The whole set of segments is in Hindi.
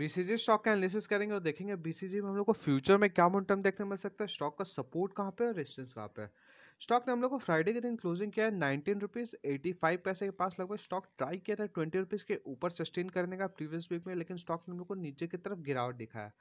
बीसीजी स्टॉक का एनालिसिस करेंगे और देखेंगे बीसीजी में हम लोग को फ्यूचर में क्या मोमेंटम देखने मिल सकता है स्टॉक का सपोर्ट कहाँ पे और रेजिस्टेंस कहाँ पे स्टॉक ने हम लोग को फ्राइडे के दिन क्लोजिंग किया है नाइनटीन रुपीज़ एटी फाइव पैसे के पास लगभग स्टॉक ट्राई किया था ट्वेंटी रुपीज़ के ऊपर सस्टेन करने का प्रीवियस वीक में लेकिन स्टॉक ने हम लोग को नीचे की तरफ गिरावट दिखाया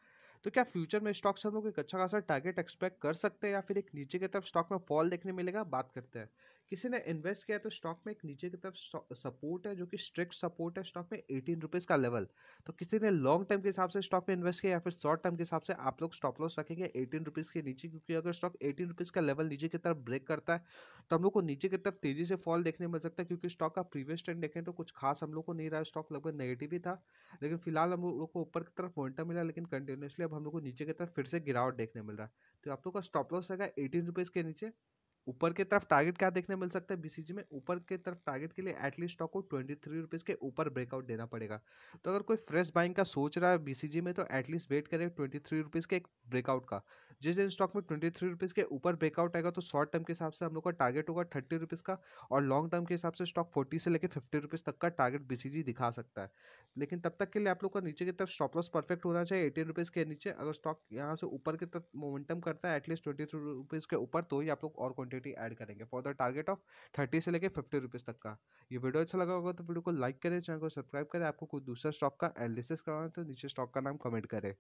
तो क्या फ्यूचर में स्टॉक से हम लोग एक अच्छा खासा टारगेट एक्सपेक्ट कर सकते हैं या फिर एक नीचे की तरफ स्टॉक में फॉल देखने मिलेगा बात करते हैं किसी ने इन्वेस्ट किया तो स्टॉक में एक नीचे की तरफ सपोर्ट है जो कि स्ट्रिक्ट सपोर्ट है स्टॉक में एटीन रुपीज़ का लेवल तो किसी ने लॉन्ग टर्म के हिसाब से स्टॉक में इन्वेस्ट किया या फिर शॉर्ट टर्म के हिसाब से आप लोग स्टॉप लॉस रखेंगे एटीन रुपीज़ के नीचे क्योंकि अगर स्टॉक एटीन रुपीज़ का लेवल नीचे की तरफ ब्रेक करता है तो हम लोग को नीचे की तरफ तेजी से फॉल देखने मिल सकता है क्योंकि स्टॉक का प्रीवियस ट्रेंड देखें तो कुछ खास हम लोग को नहीं रहा स्टॉक लगभग नेगेटिव ही था लेकिन फिलहाल हम लोग को ऊपर की तरफ मोमेंटम मिला लेकिन कंटिन्यूसली अब हम लोग को नीचे की तरफ फिर से गिरावट देखने मिल रहा है तो आप लोग का स्टॉप लॉस रहेगा एटीन रुपीज़ के नीचे ऊपर की तरफ टारगेट क्या देखने मिल सकता है बीसीजी में ऊपर की तरफ टारगेट के लिए एटलीस्ट स्टॉक को ट्वेंटी थ्री रुपीज़ के ऊपर ब्रेकआउट देना पड़ेगा तो अगर कोई फ्रेश बाइंग का सोच रहा है बीसीजी में तो एटलीस्ट वेट करें ट्वेंटी थ्री रुपीज़ के एक ब्रेकआउट का जिस दिन स्टॉक में ट्वेंटी थ्री रुपीज़ के ऊपर ब्रेकआउट आएगा तो शॉर्ट टर्म के हिसाब से हम लोग का टारगेट होगा थर्टी रुपीज़ का और लॉन्ग टर्म के हिसाब से स्टॉक फोर्टी से लेकर फिफ्टी रुपीज़ तक का टारगेट बीसीजी दिखा सकता है लेकिन तब तक के लिए आप लोग का नीचे की तरफ स्टॉप लॉस परफेक्ट होना चाहिए एटीन रुपीज़ के नीचे अगर स्टॉक यहाँ से ऊपर की तरफ मोमेंटम करता है एटलीस्ट ट्वेंटी थ्री रुपीज़ के ऊपर तो ही आप लोग और क्वांटिटी ऐड करेंगे for the target of thirty से लेकर फिफ्टी रुपीज़ तक का ये वीडियो अच्छा लगा होगा तो वीडियो को लाइक करें चैनल को सब्सक्राइब करें आपको कोई दूसरा स्टॉक का एनालिसिस करवाना तो नीचे स्टॉक का नाम कमेंट करें